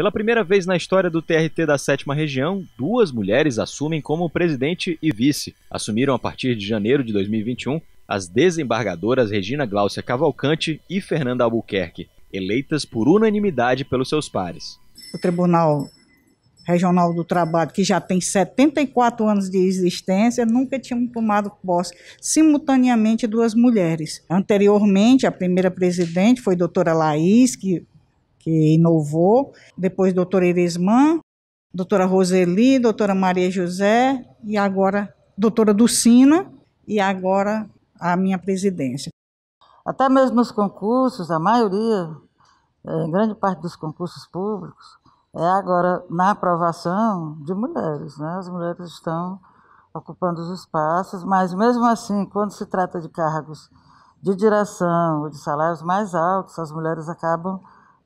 Pela primeira vez na história do TRT da sétima região, duas mulheres assumem como presidente e vice. Assumiram a partir de janeiro de 2021 as desembargadoras Regina Gláucia Cavalcante e Fernanda Albuquerque, eleitas por unanimidade pelos seus pares. O Tribunal Regional do Trabalho, que já tem 74 anos de existência, nunca tinham tomado posse simultaneamente duas mulheres. Anteriormente, a primeira presidente foi a doutora Laís, que que inovou, depois doutora Iresmã, doutora Roseli, doutora Maria José e agora doutora Dulcina e agora a minha presidência. Até mesmo nos concursos, a maioria, é, grande parte dos concursos públicos, é agora na aprovação de mulheres. Né? As mulheres estão ocupando os espaços, mas mesmo assim, quando se trata de cargos de direção ou de salários mais altos, as mulheres acabam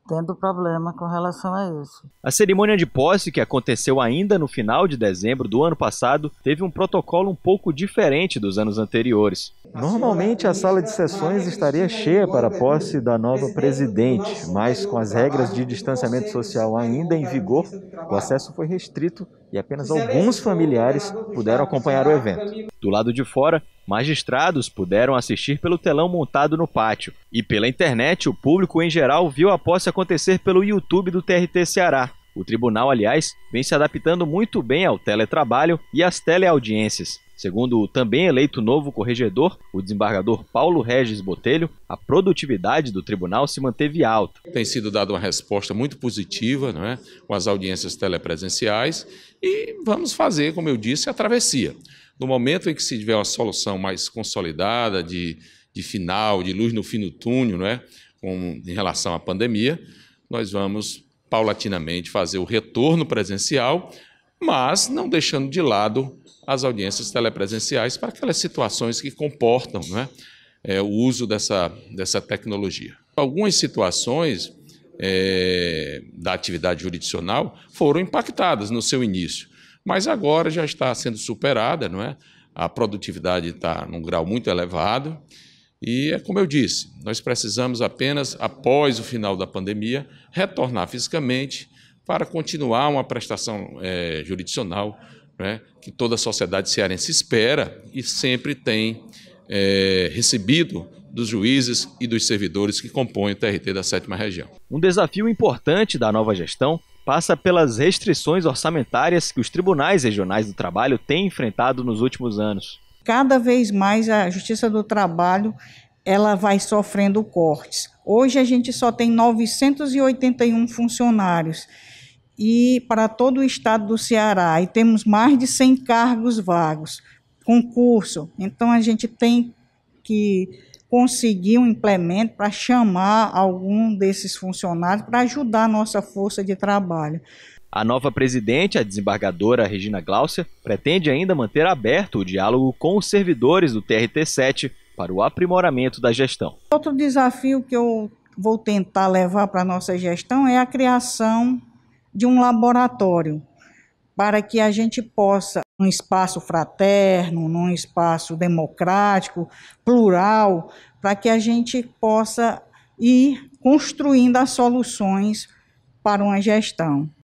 tendo problema com relação a isso. A cerimônia de posse, que aconteceu ainda no final de dezembro do ano passado, teve um protocolo um pouco diferente dos anos anteriores. Normalmente a sala de sessões estaria cheia para a posse da nova presidente, mas com as regras de distanciamento social ainda em vigor, o acesso foi restrito e apenas é alguns familiares puderam acompanhar o evento. Do lado de fora, magistrados puderam assistir pelo telão montado no pátio. E pela internet, o público em geral viu a posse acontecer pelo YouTube do TRT Ceará. O tribunal, aliás, vem se adaptando muito bem ao teletrabalho e às teleaudiências. Segundo o também eleito novo corregedor, o desembargador Paulo Regis Botelho, a produtividade do tribunal se manteve alta. Tem sido dada uma resposta muito positiva não é? com as audiências telepresenciais e vamos fazer, como eu disse, a travessia. No momento em que se tiver uma solução mais consolidada, de, de final, de luz no fim do túnel, não é? Com, em relação à pandemia, nós vamos paulatinamente fazer o retorno presencial mas não deixando de lado as audiências telepresenciais para aquelas situações que comportam né, é, o uso dessa, dessa tecnologia. Algumas situações é, da atividade jurisdicional foram impactadas no seu início, mas agora já está sendo superada, não é? a produtividade está num grau muito elevado. E é como eu disse, nós precisamos apenas, após o final da pandemia, retornar fisicamente para continuar uma prestação é, jurisdicional né, que toda a sociedade cearense espera e sempre tem é, recebido dos juízes e dos servidores que compõem o TRT da sétima região. Um desafio importante da nova gestão passa pelas restrições orçamentárias que os tribunais regionais do trabalho têm enfrentado nos últimos anos. Cada vez mais a Justiça do Trabalho ela vai sofrendo cortes. Hoje a gente só tem 981 funcionários e para todo o estado do Ceará e temos mais de 100 cargos vagos, concurso. Então a gente tem que conseguir um implemento para chamar algum desses funcionários para ajudar a nossa força de trabalho. A nova presidente, a desembargadora Regina Glaucia, pretende ainda manter aberto o diálogo com os servidores do TRT7 para o aprimoramento da gestão. Outro desafio que eu vou tentar levar para a nossa gestão é a criação de um laboratório para que a gente possa, num espaço fraterno, num espaço democrático, plural, para que a gente possa ir construindo as soluções para uma gestão.